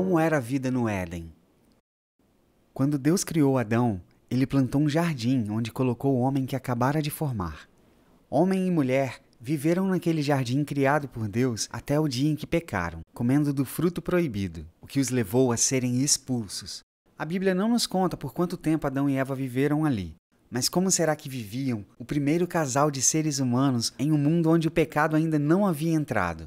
Como era a vida no Éden? Quando Deus criou Adão, ele plantou um jardim onde colocou o homem que acabara de formar. Homem e mulher viveram naquele jardim criado por Deus até o dia em que pecaram, comendo do fruto proibido, o que os levou a serem expulsos. A Bíblia não nos conta por quanto tempo Adão e Eva viveram ali, mas como será que viviam o primeiro casal de seres humanos em um mundo onde o pecado ainda não havia entrado?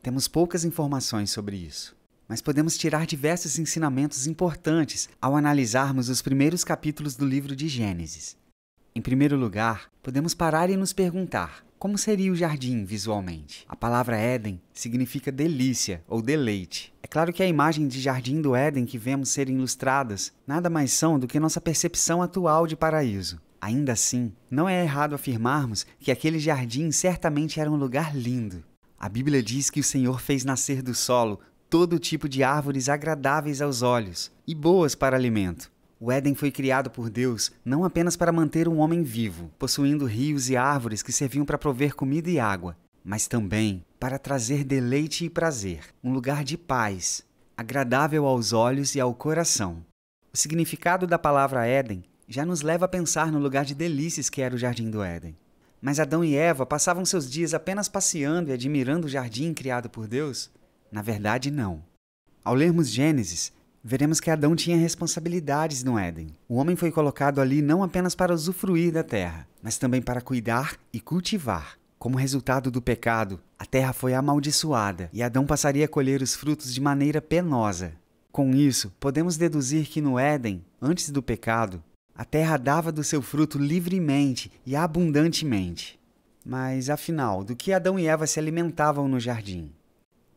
Temos poucas informações sobre isso mas podemos tirar diversos ensinamentos importantes ao analisarmos os primeiros capítulos do livro de Gênesis. Em primeiro lugar, podemos parar e nos perguntar: como seria o jardim visualmente? A palavra Éden significa delícia ou deleite. É claro que a imagem de jardim do Éden que vemos ser ilustradas nada mais são do que nossa percepção atual de paraíso. Ainda assim, não é errado afirmarmos que aquele jardim certamente era um lugar lindo. A Bíblia diz que o Senhor fez nascer do solo todo tipo de árvores agradáveis aos olhos e boas para alimento. O Éden foi criado por Deus não apenas para manter um homem vivo, possuindo rios e árvores que serviam para prover comida e água, mas também para trazer deleite e prazer, um lugar de paz, agradável aos olhos e ao coração. O significado da palavra Éden já nos leva a pensar no lugar de delícias que era o jardim do Éden. Mas Adão e Eva passavam seus dias apenas passeando e admirando o jardim criado por Deus? Na verdade, não. Ao lermos Gênesis, veremos que Adão tinha responsabilidades no Éden. O homem foi colocado ali não apenas para usufruir da terra, mas também para cuidar e cultivar. Como resultado do pecado, a terra foi amaldiçoada e Adão passaria a colher os frutos de maneira penosa. Com isso, podemos deduzir que no Éden, antes do pecado, a terra dava do seu fruto livremente e abundantemente. Mas afinal, do que Adão e Eva se alimentavam no jardim?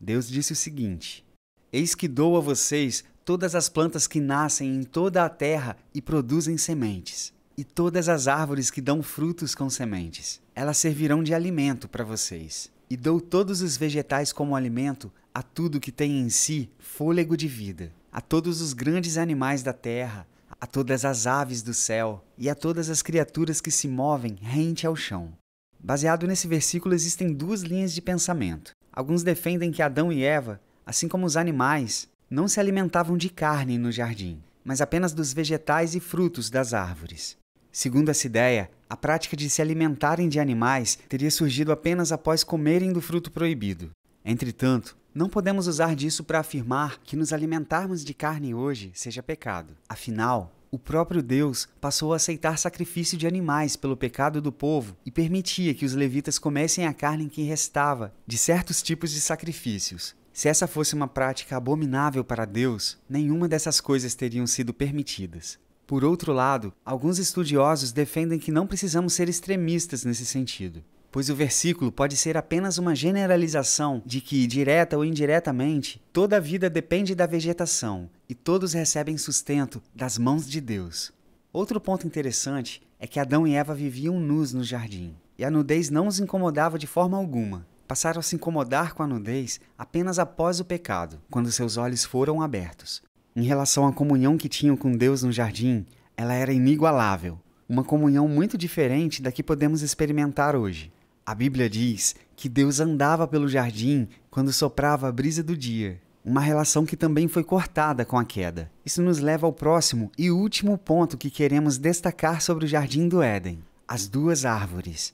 Deus disse o seguinte: Eis que dou a vocês todas as plantas que nascem em toda a terra e produzem sementes, e todas as árvores que dão frutos com sementes. Elas servirão de alimento para vocês. E dou todos os vegetais como alimento a tudo que tem em si fôlego de vida, a todos os grandes animais da terra, a todas as aves do céu e a todas as criaturas que se movem rente ao chão. Baseado nesse versículo, existem duas linhas de pensamento. Alguns defendem que Adão e Eva, assim como os animais, não se alimentavam de carne no jardim, mas apenas dos vegetais e frutos das árvores. Segundo essa ideia, a prática de se alimentarem de animais teria surgido apenas após comerem do fruto proibido. Entretanto, não podemos usar disso para afirmar que nos alimentarmos de carne hoje seja pecado. Afinal, o próprio Deus passou a aceitar sacrifício de animais pelo pecado do povo e permitia que os levitas comessem a carne que restava de certos tipos de sacrifícios. Se essa fosse uma prática abominável para Deus, nenhuma dessas coisas teriam sido permitidas. Por outro lado, alguns estudiosos defendem que não precisamos ser extremistas nesse sentido pois o versículo pode ser apenas uma generalização de que, direta ou indiretamente, toda a vida depende da vegetação e todos recebem sustento das mãos de Deus. Outro ponto interessante é que Adão e Eva viviam nus no jardim, e a nudez não os incomodava de forma alguma. Passaram a se incomodar com a nudez apenas após o pecado, quando seus olhos foram abertos. Em relação à comunhão que tinham com Deus no jardim, ela era inigualável, uma comunhão muito diferente da que podemos experimentar hoje. A Bíblia diz que Deus andava pelo jardim quando soprava a brisa do dia, uma relação que também foi cortada com a queda. Isso nos leva ao próximo e último ponto que queremos destacar sobre o jardim do Éden: as duas árvores.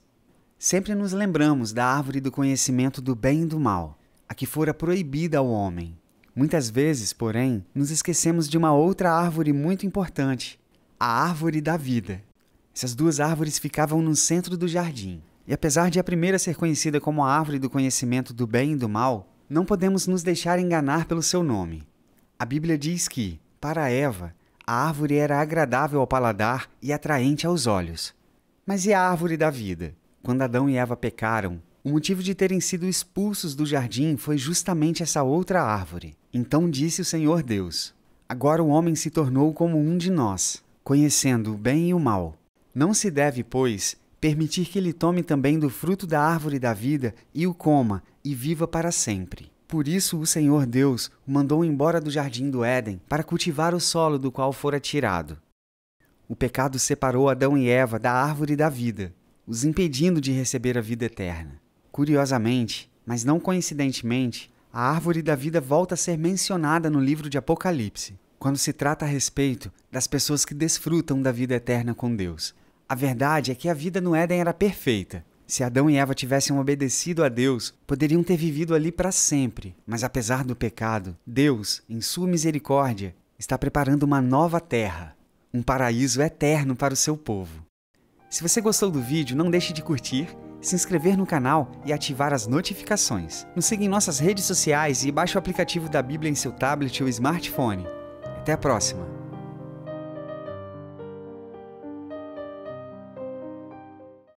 Sempre nos lembramos da árvore do conhecimento do bem e do mal, a que fora proibida ao homem. Muitas vezes, porém, nos esquecemos de uma outra árvore muito importante, a árvore da vida. Essas duas árvores ficavam no centro do jardim. E apesar de a primeira ser conhecida como a árvore do conhecimento do bem e do mal, não podemos nos deixar enganar pelo seu nome. A Bíblia diz que, para Eva, a árvore era agradável ao paladar e atraente aos olhos. Mas e a árvore da vida? Quando Adão e Eva pecaram, o motivo de terem sido expulsos do jardim foi justamente essa outra árvore. Então disse o Senhor Deus: Agora o homem se tornou como um de nós, conhecendo o bem e o mal. Não se deve, pois, permitir que ele tome também do fruto da árvore da vida e o coma, e viva para sempre. Por isso o Senhor Deus o mandou embora do jardim do Éden para cultivar o solo do qual fora tirado. O pecado separou Adão e Eva da árvore da vida, os impedindo de receber a vida eterna. Curiosamente, mas não coincidentemente, a árvore da vida volta a ser mencionada no livro de Apocalipse, quando se trata a respeito das pessoas que desfrutam da vida eterna com Deus, a verdade é que a vida no Éden era perfeita. Se Adão e Eva tivessem obedecido a Deus, poderiam ter vivido ali para sempre. Mas apesar do pecado, Deus, em sua misericórdia, está preparando uma nova terra, um paraíso eterno para o seu povo. Se você gostou do vídeo, não deixe de curtir, se inscrever no canal e ativar as notificações. Nos siga em nossas redes sociais e baixe o aplicativo da Bíblia em seu tablet ou smartphone. Até a próxima!